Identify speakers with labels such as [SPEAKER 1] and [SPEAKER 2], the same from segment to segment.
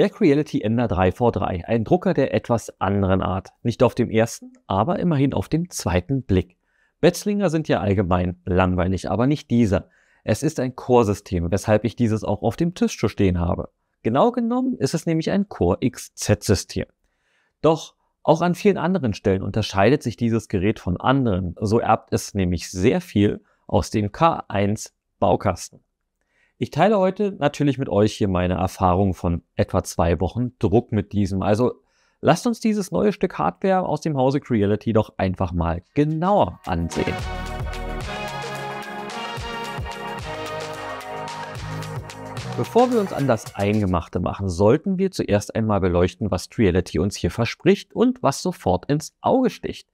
[SPEAKER 1] Der Creality Ender 3v3, ein Drucker der etwas anderen Art. Nicht auf dem ersten, aber immerhin auf dem zweiten Blick. Batchlinger sind ja allgemein langweilig, aber nicht dieser. Es ist ein Core-System, weshalb ich dieses auch auf dem Tisch zu stehen habe. Genau genommen ist es nämlich ein Core-XZ-System. Doch auch an vielen anderen Stellen unterscheidet sich dieses Gerät von anderen. So erbt es nämlich sehr viel aus dem K1 Baukasten. Ich teile heute natürlich mit euch hier meine Erfahrung von etwa zwei Wochen Druck mit diesem. Also lasst uns dieses neue Stück Hardware aus dem Hause Creality doch einfach mal genauer ansehen. Bevor wir uns an das Eingemachte machen, sollten wir zuerst einmal beleuchten, was Creality uns hier verspricht und was sofort ins Auge sticht.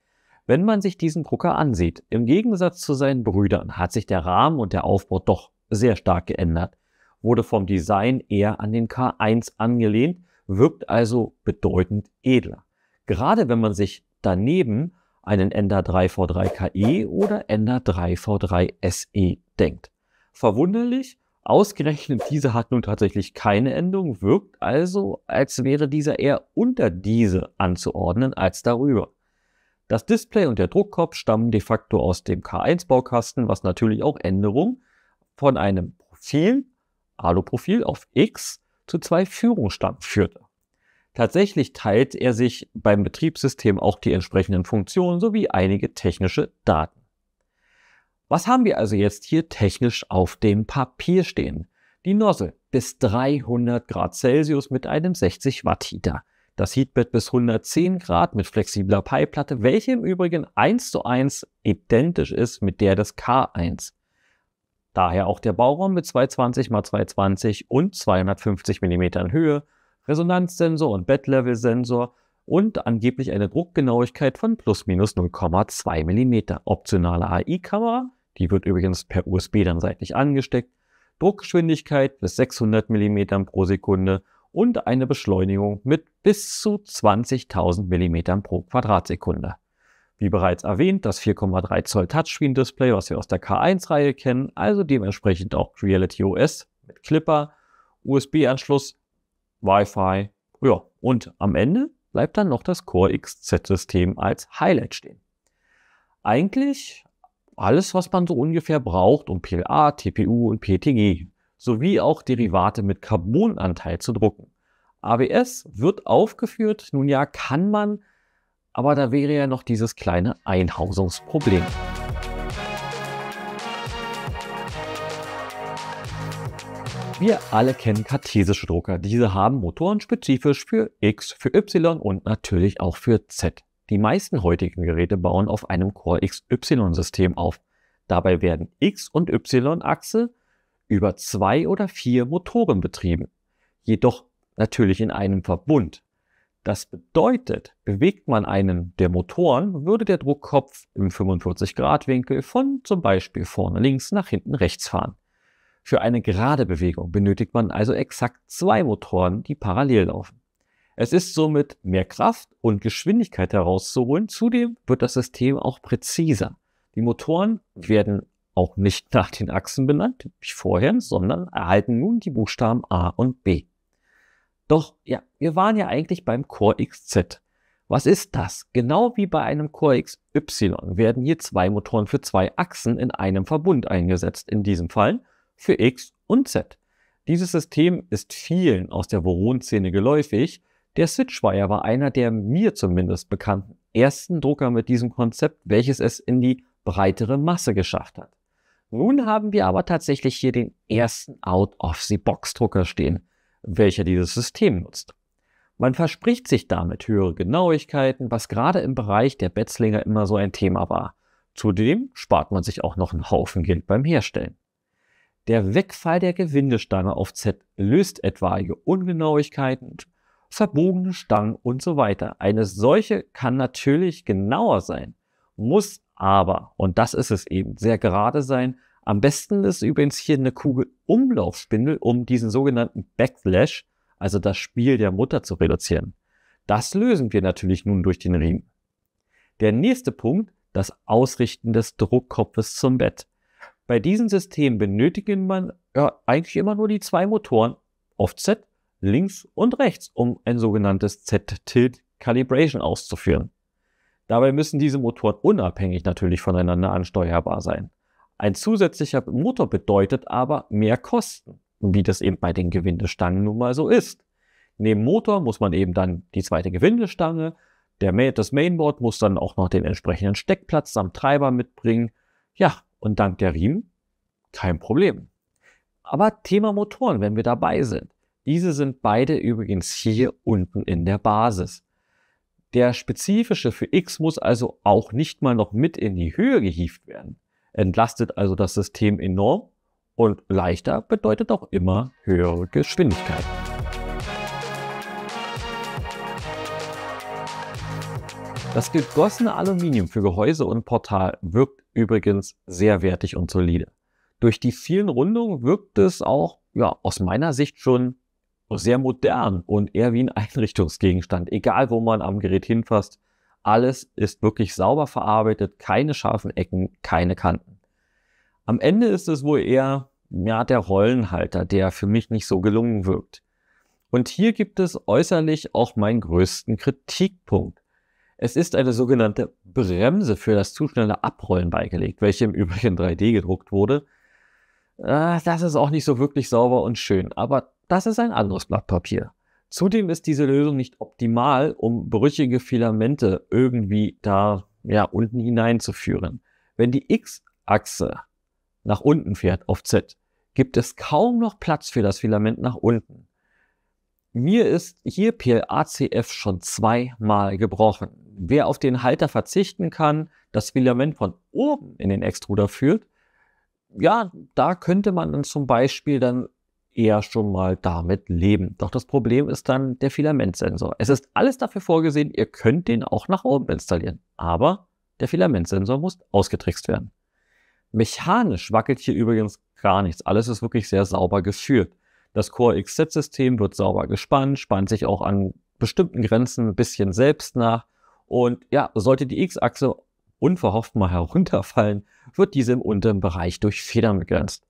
[SPEAKER 1] Wenn man sich diesen Drucker ansieht, im Gegensatz zu seinen Brüdern hat sich der Rahmen und der Aufbau doch sehr stark geändert, wurde vom Design eher an den K1 angelehnt, wirkt also bedeutend edler. Gerade wenn man sich daneben einen Ender 3 V3 KE oder Ender 3 V3 SE denkt. Verwunderlich, ausgerechnet diese hat nun tatsächlich keine Endung, wirkt also, als wäre dieser eher unter diese anzuordnen als darüber. Das Display und der Druckkopf stammen de facto aus dem K1-Baukasten, was natürlich auch Änderungen von einem Profil, Aluprofil auf X, zu zwei Führungsstamm führte. Tatsächlich teilt er sich beim Betriebssystem auch die entsprechenden Funktionen sowie einige technische Daten. Was haben wir also jetzt hier technisch auf dem Papier stehen? Die Nozzle bis 300 Grad Celsius mit einem 60 Watt Heater. Das Heatbed bis 110 Grad mit flexibler Peiplatte, welche im Übrigen 1 zu 1 identisch ist mit der des K1. Daher auch der Bauraum mit 220 x 220 und 250 mm Höhe, Resonanzsensor und Bettlevel-Sensor und angeblich eine Druckgenauigkeit von plus minus 0,2 mm. Optionale AI-Kamera, die wird übrigens per USB dann seitlich angesteckt, Druckgeschwindigkeit bis 600 mm pro Sekunde und eine Beschleunigung mit bis zu 20.000 mm pro Quadratsekunde. Wie bereits erwähnt, das 4,3 Zoll Touchscreen-Display, was wir aus der K1-Reihe kennen, also dementsprechend auch Reality OS mit Clipper, USB-Anschluss, Wi-Fi, ja, und am Ende bleibt dann noch das Core XZ-System als Highlight stehen. Eigentlich alles, was man so ungefähr braucht, um PLA, TPU und PTG sowie auch Derivate mit Carbonanteil zu drucken. ABS wird aufgeführt, nun ja, kann man aber da wäre ja noch dieses kleine Einhausungsproblem. Wir alle kennen kartesische Drucker. Diese haben Motoren spezifisch für X, für Y und natürlich auch für Z. Die meisten heutigen Geräte bauen auf einem Core XY-System auf. Dabei werden X- und Y-Achse über zwei oder vier Motoren betrieben. Jedoch natürlich in einem Verbund. Das bedeutet, bewegt man einen der Motoren, würde der Druckkopf im 45-Grad-Winkel von zum Beispiel vorne links nach hinten rechts fahren. Für eine gerade Bewegung benötigt man also exakt zwei Motoren, die parallel laufen. Es ist somit mehr Kraft und Geschwindigkeit herauszuholen. Zudem wird das System auch präziser. Die Motoren werden auch nicht nach den Achsen benannt, wie vorher, sondern erhalten nun die Buchstaben A und B. Doch, ja, wir waren ja eigentlich beim Core XZ. Was ist das? Genau wie bei einem Core XY werden hier zwei Motoren für zwei Achsen in einem Verbund eingesetzt, in diesem Fall für X und Z. Dieses System ist vielen aus der Voron-Szene geläufig. Der Switchwire war einer der mir zumindest bekannten ersten Drucker mit diesem Konzept, welches es in die breitere Masse geschafft hat. Nun haben wir aber tatsächlich hier den ersten Out-of-the-Box-Drucker stehen welcher dieses System nutzt. Man verspricht sich damit höhere Genauigkeiten, was gerade im Bereich der Betzlinger immer so ein Thema war. Zudem spart man sich auch noch einen Haufen Geld beim Herstellen. Der Wegfall der Gewindestange auf Z löst etwaige Ungenauigkeiten, verbogene Stangen und so weiter. Eine solche kann natürlich genauer sein, muss aber, und das ist es eben, sehr gerade sein am besten ist übrigens hier eine Kugelumlaufspindel, um diesen sogenannten Backlash, also das Spiel der Mutter, zu reduzieren. Das lösen wir natürlich nun durch den Riemen. Der nächste Punkt, das Ausrichten des Druckkopfes zum Bett. Bei diesem System benötigen man ja, eigentlich immer nur die zwei Motoren, oft Z, links und rechts, um ein sogenanntes Z-Tilt-Calibration auszuführen. Dabei müssen diese Motoren unabhängig natürlich voneinander ansteuerbar sein. Ein zusätzlicher Motor bedeutet aber mehr Kosten, wie das eben bei den Gewindestangen nun mal so ist. Neben Motor muss man eben dann die zweite Gewindestange, der, das Mainboard muss dann auch noch den entsprechenden Steckplatz am Treiber mitbringen. Ja, und dank der Riemen kein Problem. Aber Thema Motoren, wenn wir dabei sind. Diese sind beide übrigens hier unten in der Basis. Der spezifische für X muss also auch nicht mal noch mit in die Höhe gehievt werden entlastet also das System enorm und leichter bedeutet auch immer höhere Geschwindigkeit. Das gegossene Aluminium für Gehäuse und Portal wirkt übrigens sehr wertig und solide. Durch die vielen Rundungen wirkt es auch ja, aus meiner Sicht schon sehr modern und eher wie ein Einrichtungsgegenstand. Egal, wo man am Gerät hinfasst, alles ist wirklich sauber verarbeitet, keine scharfen Ecken, keine Kanten. Am Ende ist es wohl eher ja, der Rollenhalter, der für mich nicht so gelungen wirkt. Und hier gibt es äußerlich auch meinen größten Kritikpunkt. Es ist eine sogenannte Bremse für das zu schnelle Abrollen beigelegt, welche im Übrigen 3D gedruckt wurde. Äh, das ist auch nicht so wirklich sauber und schön, aber das ist ein anderes Blatt Papier. Zudem ist diese Lösung nicht optimal, um brüchige Filamente irgendwie da ja, unten hineinzuführen. Wenn die X-Achse nach unten fährt auf Z, gibt es kaum noch Platz für das Filament nach unten. Mir ist hier PLACF schon zweimal gebrochen. Wer auf den Halter verzichten kann, das Filament von oben in den Extruder führt, ja, da könnte man dann zum Beispiel dann eher schon mal damit leben. Doch das Problem ist dann der Filamentsensor. Es ist alles dafür vorgesehen, ihr könnt den auch nach oben installieren. Aber der Filamentsensor muss ausgetrickst werden. Mechanisch wackelt hier übrigens gar nichts. Alles ist wirklich sehr sauber geführt. Das Core xz system wird sauber gespannt, spannt sich auch an bestimmten Grenzen ein bisschen selbst nach. Und ja, sollte die X-Achse unverhofft mal herunterfallen, wird diese im unteren Bereich durch Federn begrenzt.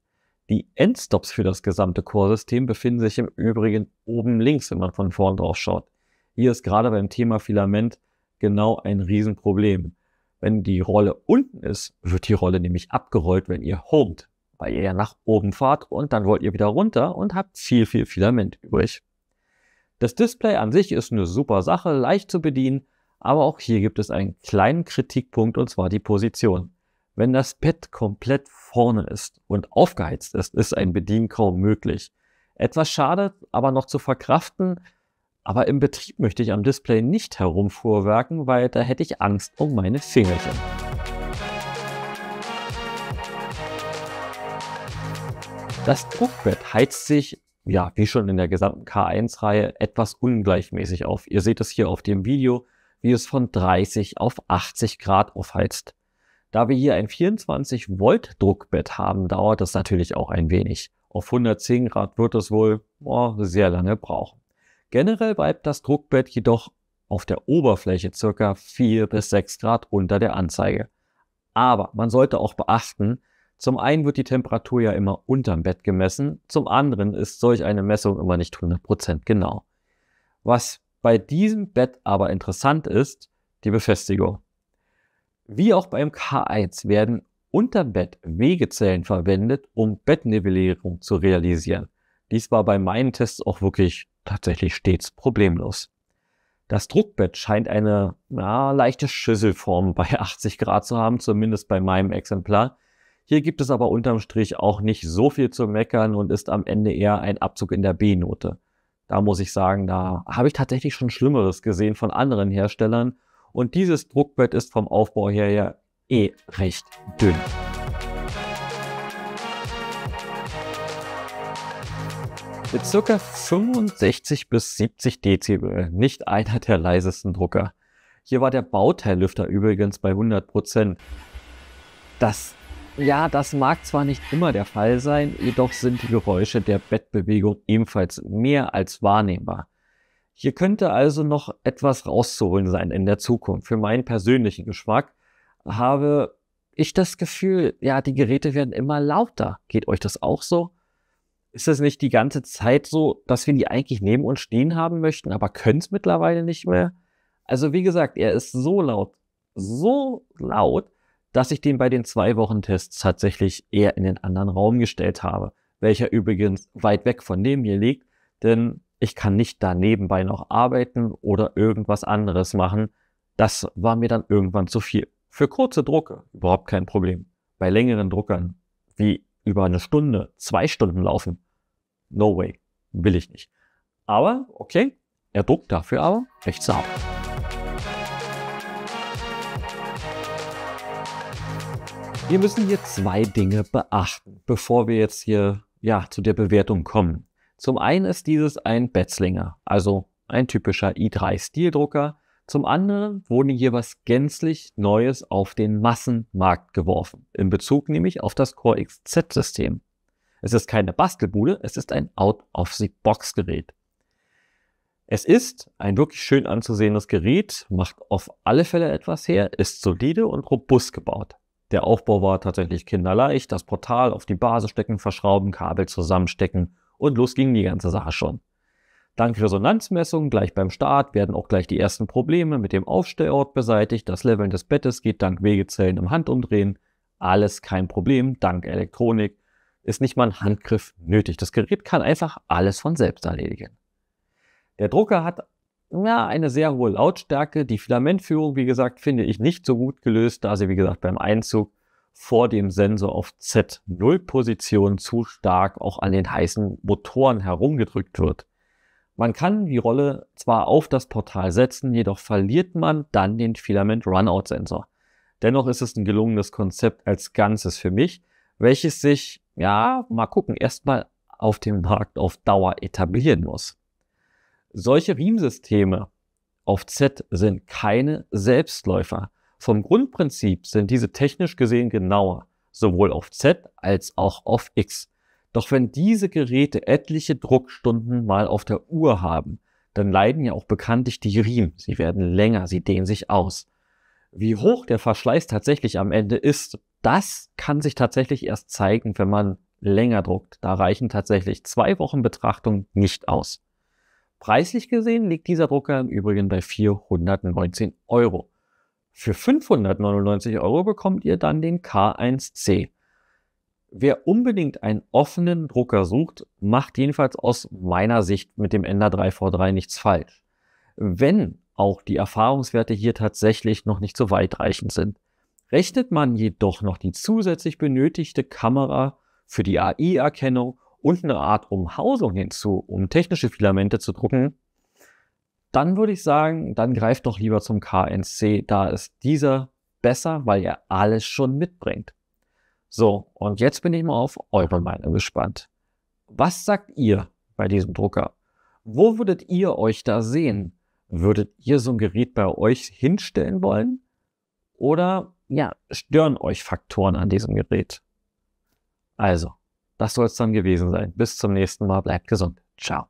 [SPEAKER 1] Die Endstops für das gesamte Core-System befinden sich im Übrigen oben links, wenn man von vorn drauf schaut. Hier ist gerade beim Thema Filament genau ein Riesenproblem. Wenn die Rolle unten ist, wird die Rolle nämlich abgerollt, wenn ihr homet, weil ihr ja nach oben fahrt und dann wollt ihr wieder runter und habt viel, viel Filament übrig. Das Display an sich ist eine super Sache, leicht zu bedienen, aber auch hier gibt es einen kleinen Kritikpunkt und zwar die Position. Wenn das Pad komplett vorne ist und aufgeheizt ist, ist ein Bedien kaum möglich. Etwas schade, aber noch zu verkraften. Aber im Betrieb möchte ich am Display nicht herumfuhrwerken, weil da hätte ich Angst um meine Fingerchen. Das Druckbett heizt sich, ja, wie schon in der gesamten K1-Reihe, etwas ungleichmäßig auf. Ihr seht es hier auf dem Video, wie es von 30 auf 80 Grad aufheizt. Da wir hier ein 24 Volt Druckbett haben, dauert das natürlich auch ein wenig. Auf 110 Grad wird es wohl boah, sehr lange brauchen. Generell bleibt das Druckbett jedoch auf der Oberfläche ca. 4 bis 6 Grad unter der Anzeige. Aber man sollte auch beachten, zum einen wird die Temperatur ja immer unterm Bett gemessen, zum anderen ist solch eine Messung immer nicht 100% genau. Was bei diesem Bett aber interessant ist, die Befestigung. Wie auch beim K1 werden Unterbett Wegezellen verwendet, um Bettnivellierung zu realisieren. Dies war bei meinen Tests auch wirklich tatsächlich stets problemlos. Das Druckbett scheint eine na, leichte Schüsselform bei 80 Grad zu haben, zumindest bei meinem Exemplar. Hier gibt es aber unterm Strich auch nicht so viel zu meckern und ist am Ende eher ein Abzug in der B-Note. Da muss ich sagen, da habe ich tatsächlich schon Schlimmeres gesehen von anderen Herstellern und dieses Druckbett ist vom Aufbau her ja eh recht dünn. Mit ca. 65 bis 70 Dezibel, nicht einer der leisesten Drucker. Hier war der Bauteillüfter übrigens bei 100 Prozent. Das, ja, das mag zwar nicht immer der Fall sein, jedoch sind die Geräusche der Bettbewegung ebenfalls mehr als wahrnehmbar. Hier könnte also noch etwas rauszuholen sein in der Zukunft. Für meinen persönlichen Geschmack habe ich das Gefühl, ja, die Geräte werden immer lauter. Geht euch das auch so? Ist es nicht die ganze Zeit so, dass wir die eigentlich neben uns stehen haben möchten, aber können es mittlerweile nicht mehr? Also wie gesagt, er ist so laut, so laut, dass ich den bei den zwei Wochen Tests tatsächlich eher in den anderen Raum gestellt habe, welcher übrigens weit weg von dem hier liegt, denn ich kann nicht da nebenbei noch arbeiten oder irgendwas anderes machen. Das war mir dann irgendwann zu viel. Für kurze Drucke überhaupt kein Problem. Bei längeren Druckern, wie über eine Stunde, zwei Stunden laufen, no way, will ich nicht. Aber okay, er druckt dafür aber recht sauber. Wir müssen hier zwei Dinge beachten, bevor wir jetzt hier ja, zu der Bewertung kommen. Zum einen ist dieses ein Betzlinger, also ein typischer i3-Stildrucker. Zum anderen wurde hier was gänzlich Neues auf den Massenmarkt geworfen, in Bezug nämlich auf das Core XZ-System. Es ist keine Bastelbude, es ist ein Out-of-the-Box-Gerät. Es ist ein wirklich schön anzusehendes Gerät, macht auf alle Fälle etwas her, ist solide und robust gebaut. Der Aufbau war tatsächlich kinderleicht, das Portal auf die Base stecken, verschrauben, Kabel zusammenstecken und los ging die ganze Sache schon. Dank Resonanzmessungen gleich beim Start werden auch gleich die ersten Probleme mit dem Aufstellort beseitigt. Das Leveln des Bettes geht dank Wegezellen im Handumdrehen. Alles kein Problem, dank Elektronik ist nicht mal ein Handgriff nötig. Das Gerät kann einfach alles von selbst erledigen. Der Drucker hat ja, eine sehr hohe Lautstärke. Die Filamentführung, wie gesagt, finde ich nicht so gut gelöst, da sie, wie gesagt, beim Einzug vor dem Sensor auf Z0-Position zu stark auch an den heißen Motoren herumgedrückt wird. Man kann die Rolle zwar auf das Portal setzen, jedoch verliert man dann den Filament Runout Sensor. Dennoch ist es ein gelungenes Konzept als Ganzes für mich, welches sich, ja, mal gucken, erstmal auf dem Markt auf Dauer etablieren muss. Solche Riemensysteme auf Z sind keine Selbstläufer. Vom Grundprinzip sind diese technisch gesehen genauer, sowohl auf Z als auch auf X. Doch wenn diese Geräte etliche Druckstunden mal auf der Uhr haben, dann leiden ja auch bekanntlich die Riemen. Sie werden länger, sie dehnen sich aus. Wie hoch der Verschleiß tatsächlich am Ende ist, das kann sich tatsächlich erst zeigen, wenn man länger druckt. Da reichen tatsächlich zwei Wochen Betrachtung nicht aus. Preislich gesehen liegt dieser Drucker im Übrigen bei 419 Euro. Für 599 Euro bekommt ihr dann den K1C. Wer unbedingt einen offenen Drucker sucht, macht jedenfalls aus meiner Sicht mit dem Ender 3V3 nichts falsch. Wenn auch die Erfahrungswerte hier tatsächlich noch nicht so weitreichend sind. Rechnet man jedoch noch die zusätzlich benötigte Kamera für die AI-Erkennung und eine Art Umhausung hinzu, um technische Filamente zu drucken, dann würde ich sagen, dann greift doch lieber zum KNC, da ist dieser besser, weil er alles schon mitbringt. So, und jetzt bin ich mal auf eure Meinung gespannt. Was sagt ihr bei diesem Drucker? Wo würdet ihr euch da sehen? Würdet ihr so ein Gerät bei euch hinstellen wollen? Oder ja, stören euch Faktoren an diesem Gerät? Also, das soll es dann gewesen sein. Bis zum nächsten Mal. Bleibt gesund. Ciao.